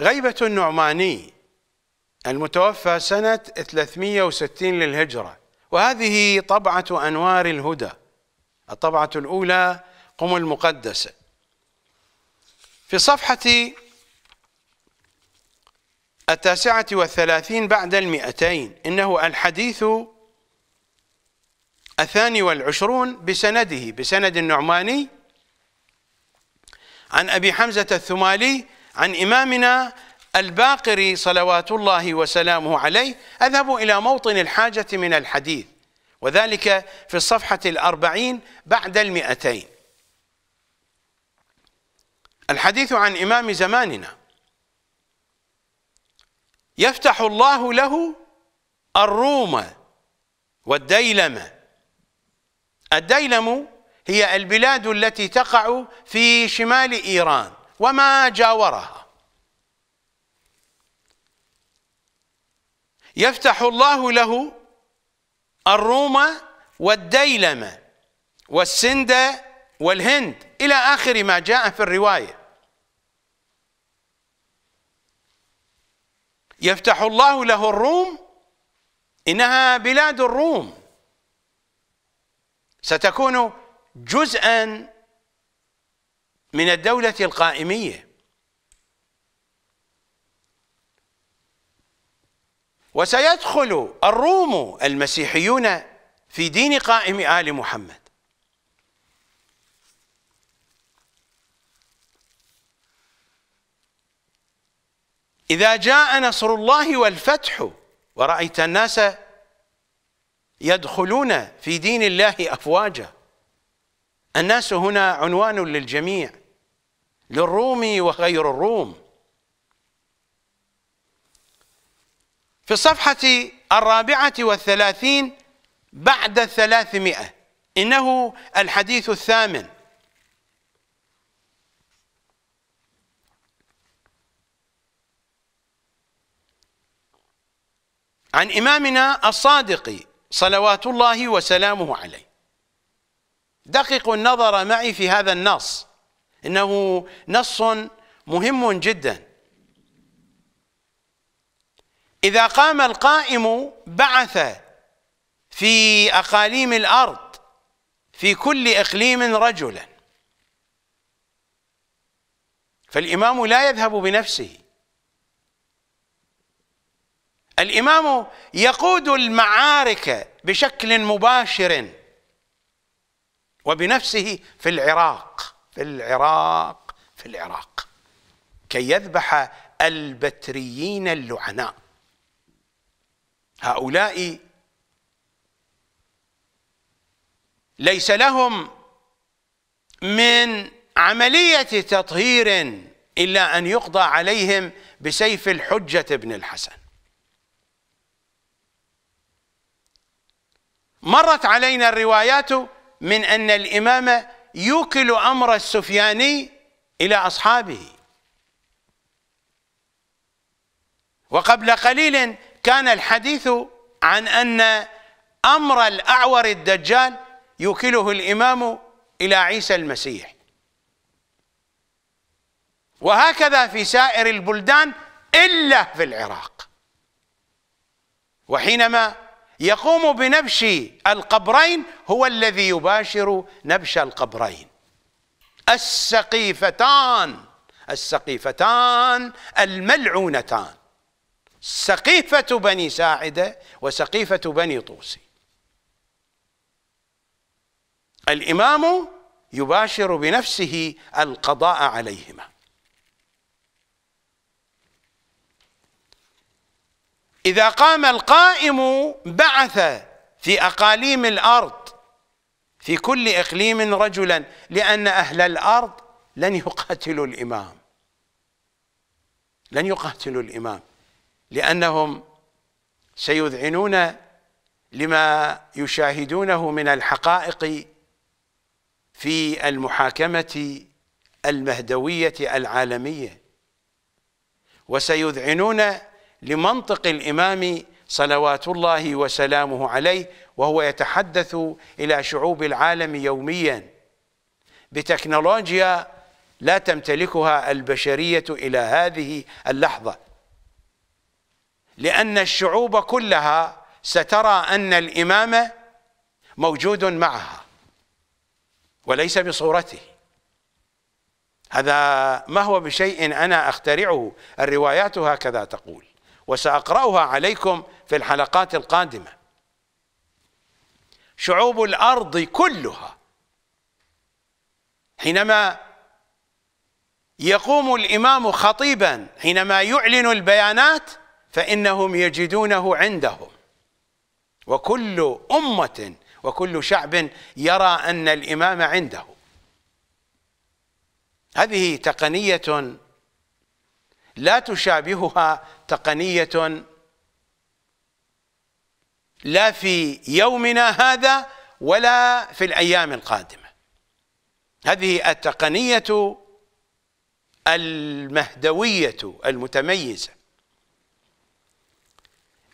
غيبة النعماني المتوفى سنة 360 للهجرة وهذه طبعة أنوار الهدى الطبعة الأولى قم المقدسة في صفحة التاسعة والثلاثين بعد المئتين إنه الحديث الثاني والعشرون بسنده بسند النعماني عن أبي حمزة الثمالي عن إمامنا الباقري صلوات الله وسلامه عليه أذهب إلى موطن الحاجة من الحديث وذلك في الصفحة الأربعين بعد المئتين الحديث عن إمام زماننا يفتح الله له الروم والديلم الديلم هي البلاد التي تقع في شمال إيران وما جاورها يفتح الله له الروم والديلم والسند والهند إلى آخر ما جاء في الرواية يفتح الله له الروم إنها بلاد الروم ستكون جزءا من الدولة القائمية وسيدخل الروم المسيحيون في دين قائم آل محمد إذا جاء نصر الله والفتح ورأيت الناس يدخلون في دين الله أفواجا الناس هنا عنوان للجميع للروم وغير الروم في الصفحة الرابعة والثلاثين بعد الثلاثمائة إنه الحديث الثامن عن إمامنا الصادق صلوات الله وسلامه عليه دققوا النظر معي في هذا النص انه نص مهم جدا اذا قام القائم بعث في اقاليم الارض في كل اقليم رجلا فالامام لا يذهب بنفسه الامام يقود المعارك بشكل مباشر وبنفسه في العراق في العراق في العراق كي يذبح البتريين اللعناء هؤلاء ليس لهم من عملية تطهير إلا أن يقضى عليهم بسيف الحجة ابن الحسن مرت علينا الروايات من أن الإمام يوكل أمر السفياني إلى أصحابه وقبل قليل كان الحديث عن أن أمر الأعور الدجال يوكله الإمام إلى عيسى المسيح وهكذا في سائر البلدان إلا في العراق وحينما يقوم بنبش القبرين هو الذي يباشر نبش القبرين السقيفتان السقيفتان الملعونتان سقيفة بني ساعدة وسقيفة بني طوسي الإمام يباشر بنفسه القضاء عليهما إذا قام القائم بعث في أقاليم الأرض في كل إقليم رجلا لأن أهل الأرض لن يقاتلوا الإمام لن يقاتلوا الإمام لأنهم سيذعنون لما يشاهدونه من الحقائق في المحاكمة المهدوية العالمية وسيذعنون لمنطق الإمام صلوات الله وسلامه عليه وهو يتحدث إلى شعوب العالم يوميا بتكنولوجيا لا تمتلكها البشرية إلى هذه اللحظة لأن الشعوب كلها سترى أن الإمام موجود معها وليس بصورته هذا ما هو بشيء أنا أخترعه الروايات هكذا تقول وسأقرأها عليكم في الحلقات القادمة شعوب الأرض كلها حينما يقوم الإمام خطيبا حينما يعلن البيانات فإنهم يجدونه عندهم وكل أمة وكل شعب يرى أن الإمام عنده هذه تقنية لا تشابهها تقنية لا في يومنا هذا ولا في الأيام القادمة هذه التقنية المهدوية المتميزة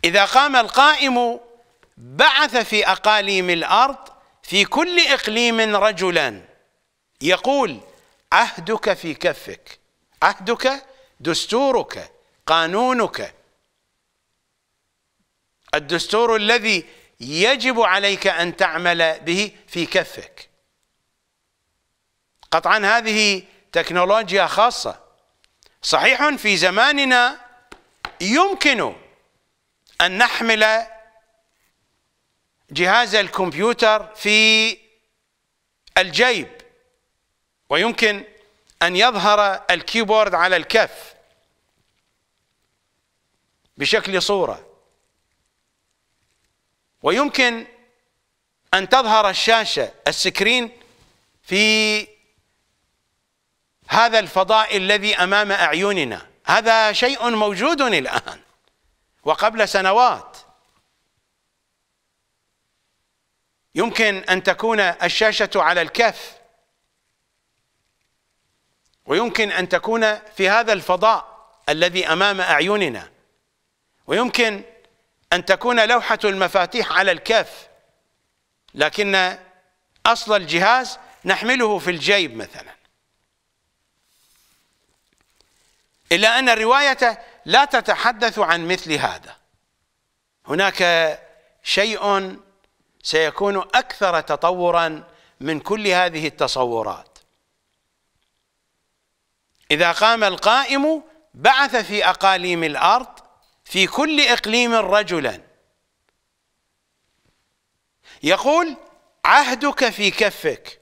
إذا قام القائم بعث في أقاليم الأرض في كل إقليم رجلا يقول عهدك في كفك عهدك دستورك قانونك الدستور الذي يجب عليك أن تعمل به في كفك قطعا هذه تكنولوجيا خاصة صحيح في زماننا يمكن أن نحمل جهاز الكمبيوتر في الجيب ويمكن أن يظهر الكيبورد على الكف بشكل صورة ويمكن أن تظهر الشاشة السكرين في هذا الفضاء الذي أمام أعيننا هذا شيء موجود الآن وقبل سنوات يمكن أن تكون الشاشة على الكف ويمكن أن تكون في هذا الفضاء الذي أمام أعيننا ويمكن أن تكون لوحة المفاتيح على الكف لكن أصل الجهاز نحمله في الجيب مثلا إلا أن الرواية لا تتحدث عن مثل هذا هناك شيء سيكون أكثر تطورا من كل هذه التصورات إذا قام القائم بعث في أقاليم الأرض في كل إقليم رجلا يقول عهدك في كفك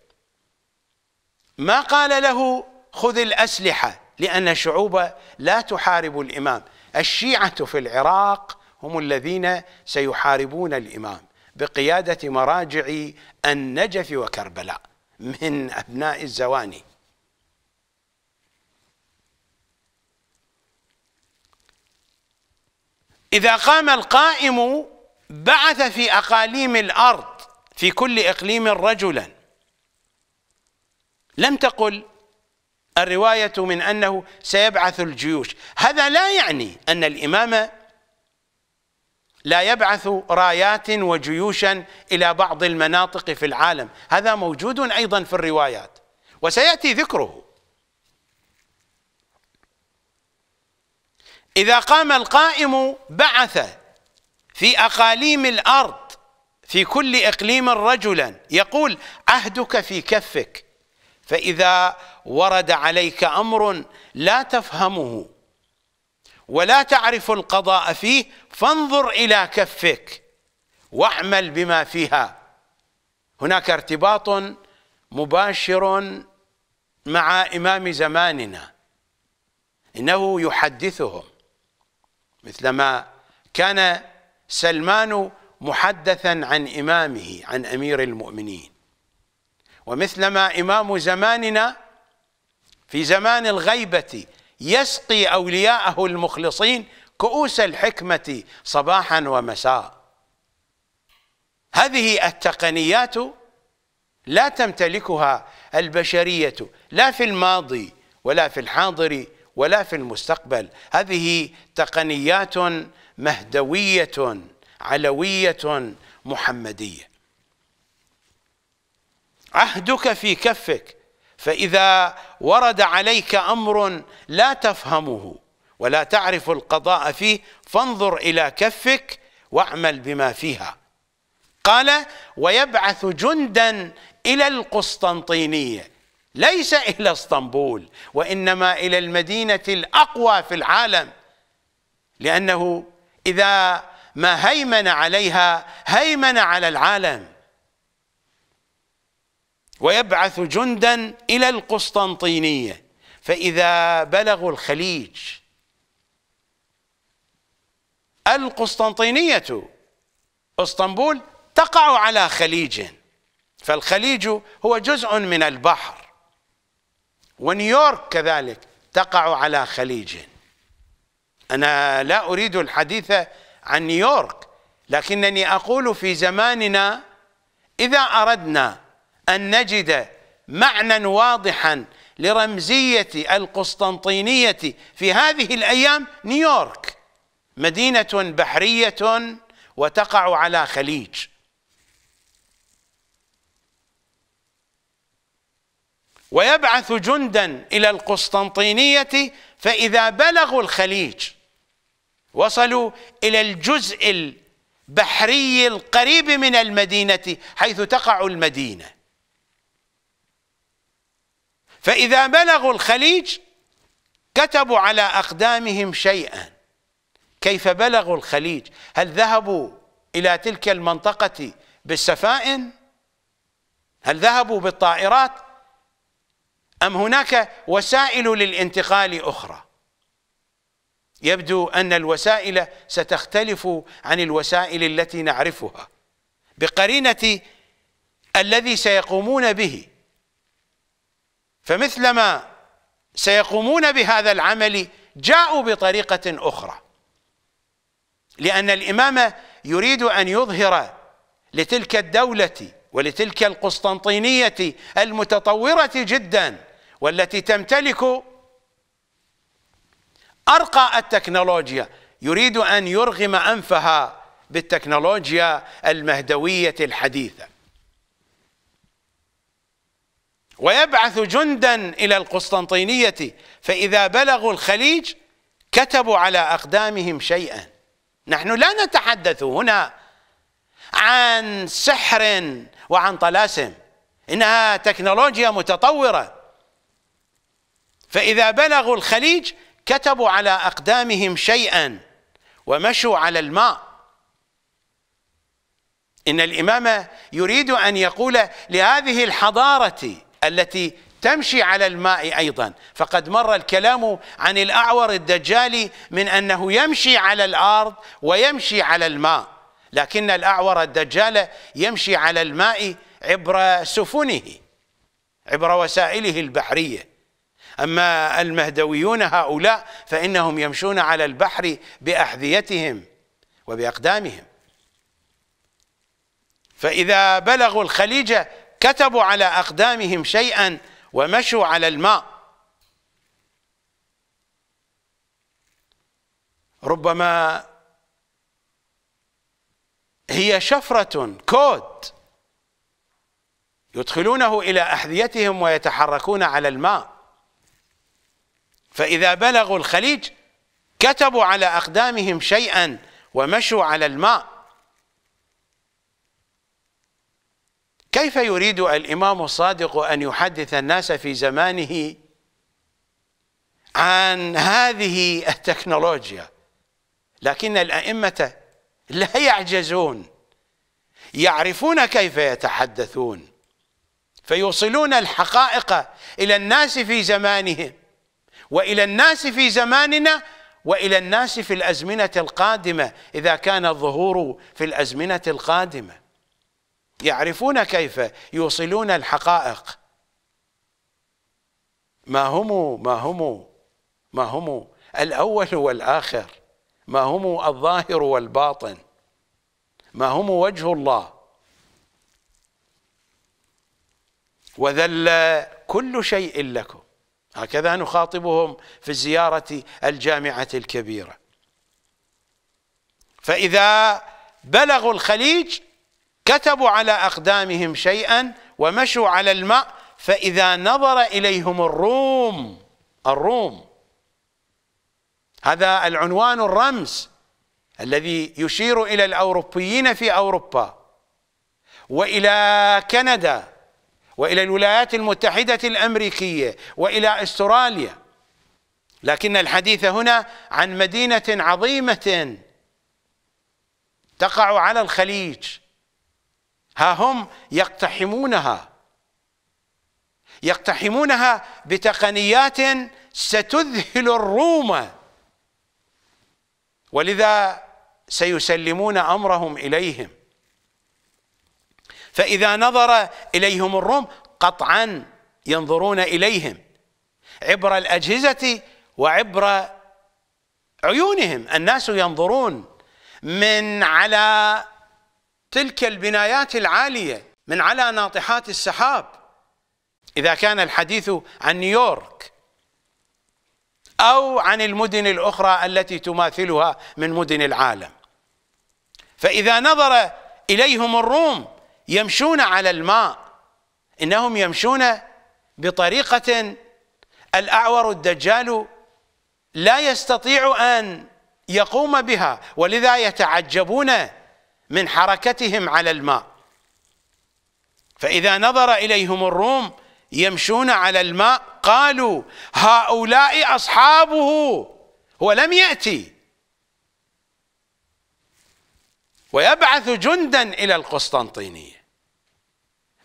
ما قال له خذ الأسلحة لأن الشعوب لا تحارب الإمام الشيعة في العراق هم الذين سيحاربون الإمام بقيادة مراجع النجف وكربلاء من أبناء الزواني إذا قام القائم بعث في أقاليم الأرض في كل إقليم رجلا لم تقل الرواية من أنه سيبعث الجيوش هذا لا يعني أن الإمام لا يبعث رايات وجيوشا إلى بعض المناطق في العالم هذا موجود أيضا في الروايات وسيأتي ذكره إذا قام القائم بعث في أقاليم الأرض في كل إقليم رجلا يقول عهدك في كفك فإذا ورد عليك أمر لا تفهمه ولا تعرف القضاء فيه فانظر إلى كفك واعمل بما فيها هناك ارتباط مباشر مع إمام زماننا إنه يحدثهم مثلما كان سلمان محدثا عن إمامه عن أمير المؤمنين ومثلما إمام زماننا في زمان الغيبة يسقي أولياءه المخلصين كؤوس الحكمة صباحا ومساء هذه التقنيات لا تمتلكها البشرية لا في الماضي ولا في الحاضر ولا في المستقبل هذه تقنيات مهدويه علويه محمديه عهدك في كفك فاذا ورد عليك امر لا تفهمه ولا تعرف القضاء فيه فانظر الى كفك واعمل بما فيها قال ويبعث جندا الى القسطنطينيه ليس إلى اسطنبول وإنما إلى المدينة الأقوى في العالم لأنه إذا ما هيمن عليها هيمن على العالم ويبعث جندا إلى القسطنطينية فإذا بلغوا الخليج القسطنطينية اسطنبول تقع على خليج فالخليج هو جزء من البحر ونيويورك كذلك تقع على خليج أنا لا أريد الحديث عن نيويورك لكنني أقول في زماننا إذا أردنا أن نجد معنى واضحا لرمزية القسطنطينية في هذه الأيام نيويورك مدينة بحرية وتقع على خليج ويبعث جندا إلى القسطنطينية فإذا بلغوا الخليج وصلوا إلى الجزء البحري القريب من المدينة حيث تقع المدينة فإذا بلغوا الخليج كتبوا على أقدامهم شيئا كيف بلغوا الخليج هل ذهبوا إلى تلك المنطقة بالسفائن هل ذهبوا بالطائرات أم هناك وسائل للانتقال أخرى يبدو أن الوسائل ستختلف عن الوسائل التي نعرفها بقرينة الذي سيقومون به فمثلما سيقومون بهذا العمل جاءوا بطريقة أخرى لأن الإمام يريد أن يظهر لتلك الدولة ولتلك القسطنطينية المتطورة جدا والتي تمتلك أرقى التكنولوجيا يريد أن يرغم أنفها بالتكنولوجيا المهدوية الحديثة ويبعث جندا إلى القسطنطينية فإذا بلغوا الخليج كتبوا على أقدامهم شيئا نحن لا نتحدث هنا عن سحر وعن طلاسم إنها تكنولوجيا متطورة فإذا بلغوا الخليج كتبوا على أقدامهم شيئا ومشوا على الماء إن الإمام يريد أن يقول لهذه الحضارة التي تمشي على الماء أيضا فقد مر الكلام عن الأعور الدجال من أنه يمشي على الأرض ويمشي على الماء لكن الأعور الدجال يمشي على الماء عبر سفنه عبر وسائله البحريه أما المهدويون هؤلاء فإنهم يمشون على البحر بأحذيتهم وبأقدامهم فإذا بلغوا الخليج كتبوا على أقدامهم شيئا ومشوا على الماء ربما هي شفرة كود يدخلونه إلى أحذيتهم ويتحركون على الماء فإذا بلغوا الخليج كتبوا على أقدامهم شيئا ومشوا على الماء كيف يريد الإمام الصادق أن يحدث الناس في زمانه عن هذه التكنولوجيا لكن الأئمة لا يعجزون يعرفون كيف يتحدثون فيوصلون الحقائق إلى الناس في زمانهم والى الناس في زماننا والى الناس في الازمنه القادمه اذا كان الظهور في الازمنه القادمه يعرفون كيف يوصلون الحقائق ما هم ما هم ما هم الاول والاخر ما هم الظاهر والباطن ما هم وجه الله وذل كل شيء لكم هكذا نخاطبهم في زيارة الجامعة الكبيرة فإذا بلغوا الخليج كتبوا على أقدامهم شيئا ومشوا على الماء فإذا نظر إليهم الروم الروم هذا العنوان الرمز الذي يشير إلى الأوروبيين في أوروبا وإلى كندا والى الولايات المتحده الامريكيه والى استراليا لكن الحديث هنا عن مدينه عظيمه تقع على الخليج ها هم يقتحمونها يقتحمونها بتقنيات ستذهل الروم ولذا سيسلمون امرهم اليهم فإذا نظر إليهم الروم قطعا ينظرون إليهم عبر الأجهزة وعبر عيونهم الناس ينظرون من على تلك البنايات العالية من على ناطحات السحاب إذا كان الحديث عن نيويورك أو عن المدن الأخرى التي تماثلها من مدن العالم فإذا نظر إليهم الروم يمشون على الماء انهم يمشون بطريقه الاعور الدجال لا يستطيع ان يقوم بها ولذا يتعجبون من حركتهم على الماء فاذا نظر اليهم الروم يمشون على الماء قالوا هؤلاء اصحابه هو لم ياتي ويبعث جندا الى القسطنطينيه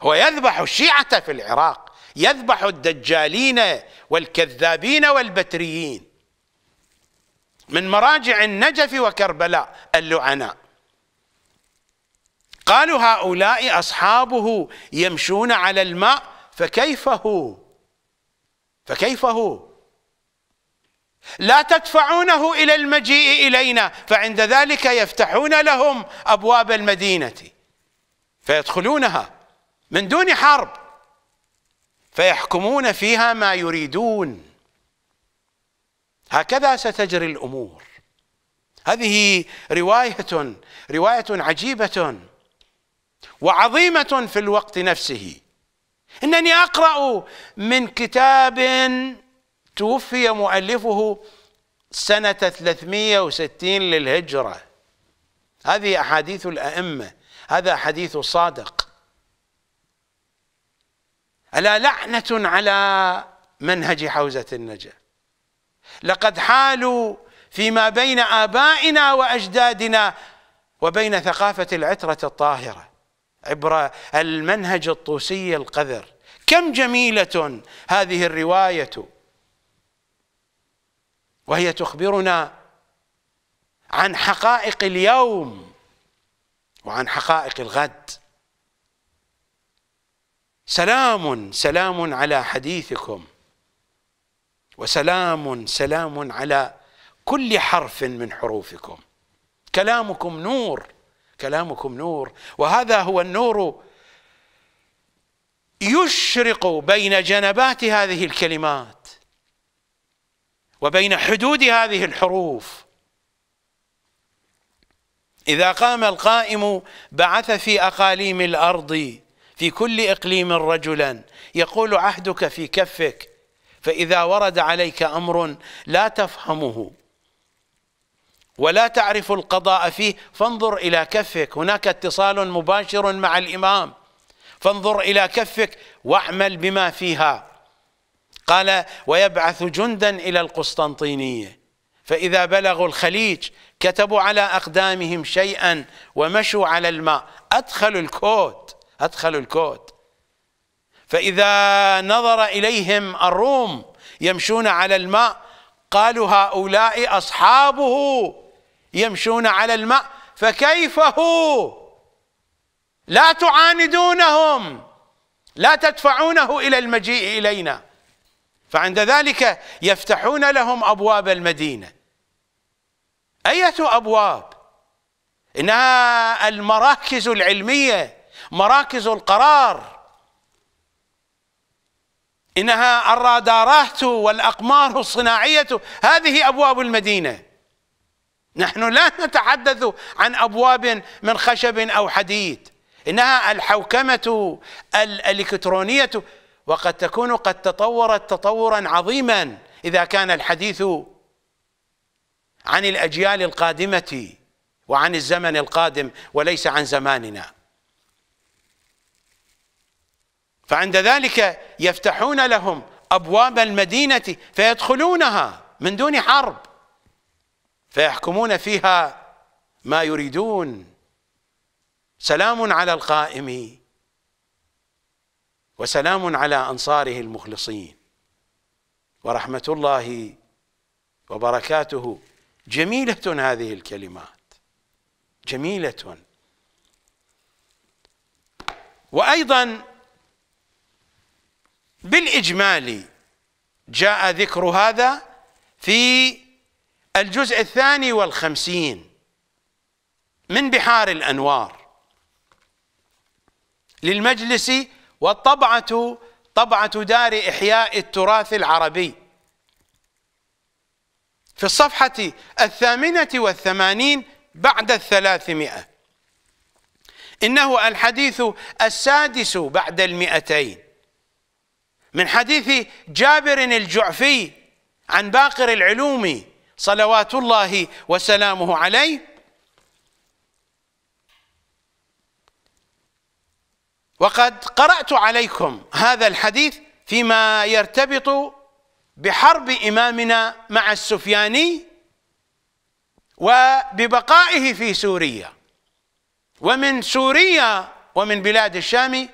هو يذبح الشيعة في العراق يذبح الدجالين والكذابين والبتريين من مراجع النجف وكربلاء اللعناء قالوا هؤلاء أصحابه يمشون على الماء فكيف هو فكيف هو لا تدفعونه إلى المجيء إلينا فعند ذلك يفتحون لهم أبواب المدينة فيدخلونها من دون حرب فيحكمون فيها ما يريدون هكذا ستجري الأمور هذه رواية رواية عجيبة وعظيمة في الوقت نفسه إنني أقرأ من كتاب توفي مؤلفه سنة 360 للهجرة هذه أحاديث الأئمة هذا حديث صادق ألا لعنة على منهج حوزة النجف لقد حالوا فيما بين آبائنا وأجدادنا وبين ثقافة العترة الطاهرة عبر المنهج الطوسي القذر كم جميلة هذه الرواية وهي تخبرنا عن حقائق اليوم وعن حقائق الغد سلام سلام على حديثكم وسلام سلام على كل حرف من حروفكم كلامكم نور كلامكم نور وهذا هو النور يشرق بين جنبات هذه الكلمات وبين حدود هذه الحروف إذا قام القائم بعث في أقاليم الأرض في كل إقليم رجلا يقول عهدك في كفك فإذا ورد عليك أمر لا تفهمه ولا تعرف القضاء فيه فانظر إلى كفك هناك اتصال مباشر مع الإمام فانظر إلى كفك واعمل بما فيها قال ويبعث جندا إلى القسطنطينية فإذا بلغوا الخليج كتبوا على أقدامهم شيئا ومشوا على الماء أدخلوا الكود أدخلوا الكود فإذا نظر إليهم الروم يمشون على الماء قالوا هؤلاء أصحابه يمشون على الماء فكيف هو لا تعاندونهم لا تدفعونه إلى المجيء إلينا فعند ذلك يفتحون لهم أبواب المدينة أية أبواب إنها المراكز العلمية مراكز القرار إنها الرادارات والأقمار الصناعية هذه أبواب المدينة نحن لا نتحدث عن أبواب من خشب أو حديد إنها الحوكمة الإلكترونية وقد تكون قد تطورت تطورا عظيما إذا كان الحديث عن الأجيال القادمة وعن الزمن القادم وليس عن زماننا فعند ذلك يفتحون لهم أبواب المدينة فيدخلونها من دون حرب فيحكمون فيها ما يريدون سلام على القائم وسلام على أنصاره المخلصين ورحمة الله وبركاته جميلة هذه الكلمات جميلة وأيضا بالإجمال جاء ذكر هذا في الجزء الثاني والخمسين من بحار الأنوار للمجلس والطبعة طبعة دار إحياء التراث العربي في الصفحة الثامنة والثمانين بعد الثلاثمائة إنه الحديث السادس بعد المئتين من حديث جابر الجعفي عن باقر العلوم صلوات الله وسلامه عليه وقد قرأت عليكم هذا الحديث فيما يرتبط بحرب إمامنا مع السفياني وببقائه في سوريا ومن سوريا ومن بلاد الشام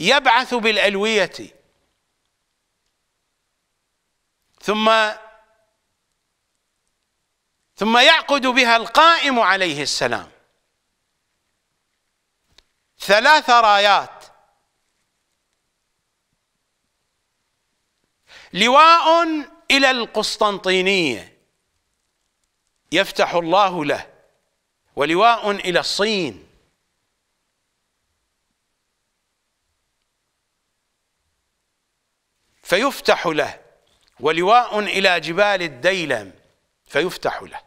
يبعث بالألوية ثم ثم يعقد بها القائم عليه السلام ثلاث رايات لواء إلى القسطنطينية يفتح الله له ولواء إلى الصين فيفتح له ولواء إلى جبال الديلم فيفتح له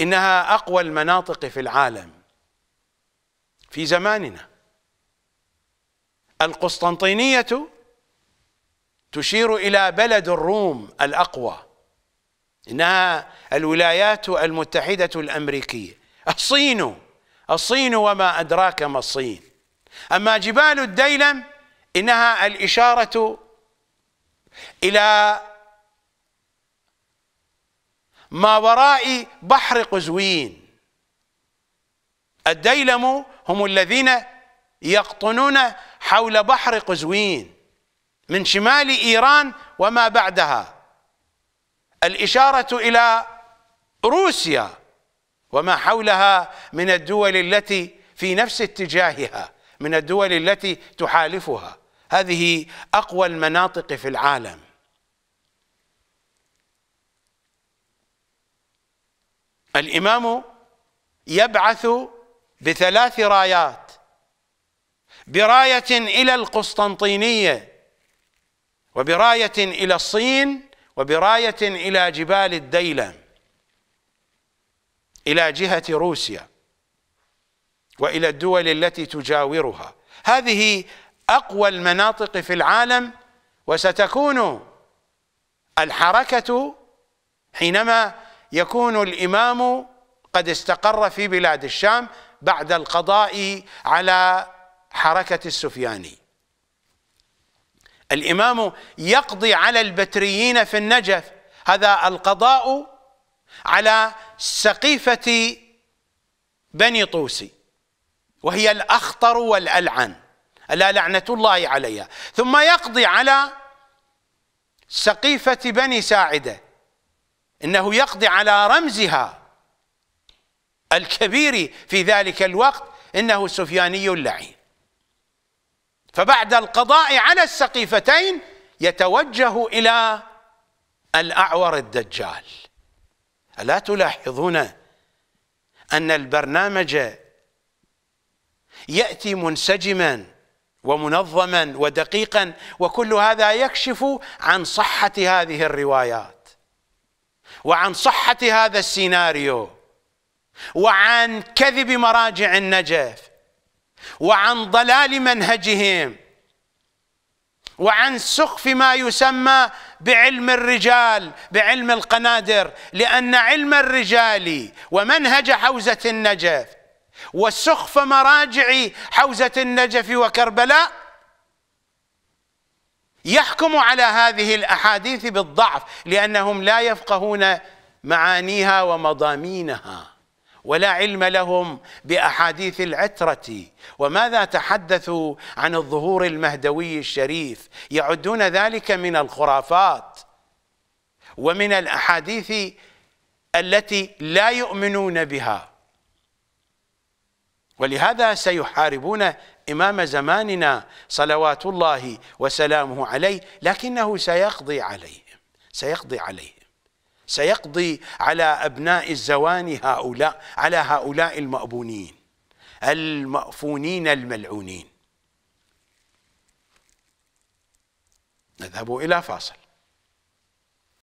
إنها أقوى المناطق في العالم في زماننا القسطنطينية تشير إلى بلد الروم الأقوى إنها الولايات المتحدة الأمريكية الصين الصين وما أدراك ما الصين أما جبال الديلم إنها الإشارة إلى ما وراء بحر قزوين الديلم هم الذين يقطنون حول بحر قزوين من شمال إيران وما بعدها الإشارة إلى روسيا وما حولها من الدول التي في نفس اتجاهها من الدول التي تحالفها هذه أقوى المناطق في العالم الإمام يبعث بثلاث رايات براية إلى القسطنطينية وبراية إلى الصين وبراية إلى جبال الديلة إلى جهة روسيا وإلى الدول التي تجاورها هذه أقوى المناطق في العالم وستكون الحركة حينما يكون الإمام قد استقر في بلاد الشام بعد القضاء على حركة السفياني الإمام يقضي على البتريين في النجف هذا القضاء على سقيفة بني طوسي وهي الأخطر والألعن ألا لعنة الله عليها ثم يقضي على سقيفة بني ساعدة إنه يقضي على رمزها الكبير في ذلك الوقت إنه سفياني اللعين فبعد القضاء على السقيفتين يتوجه إلى الأعور الدجال ألا تلاحظون أن البرنامج يأتي منسجما ومنظما ودقيقا وكل هذا يكشف عن صحة هذه الروايات وعن صحة هذا السيناريو وعن كذب مراجع النجف وعن ضلال منهجهم وعن سخف ما يسمى بعلم الرجال بعلم القنادر لأن علم الرجال ومنهج حوزة النجف وسخف مراجع حوزة النجف وكربلاء يحكم على هذه الأحاديث بالضعف لأنهم لا يفقهون معانيها ومضامينها ولا علم لهم باحاديث العتره وماذا تحدثوا عن الظهور المهدوي الشريف يعدون ذلك من الخرافات ومن الاحاديث التي لا يؤمنون بها ولهذا سيحاربون إمام زماننا صلوات الله وسلامه عليه لكنه سيقضي عليهم سيقضي عليهم سيقضي على أبناء الزوان هؤلاء على هؤلاء المأبونين المأفونين الملعونين نذهب إلى فاصل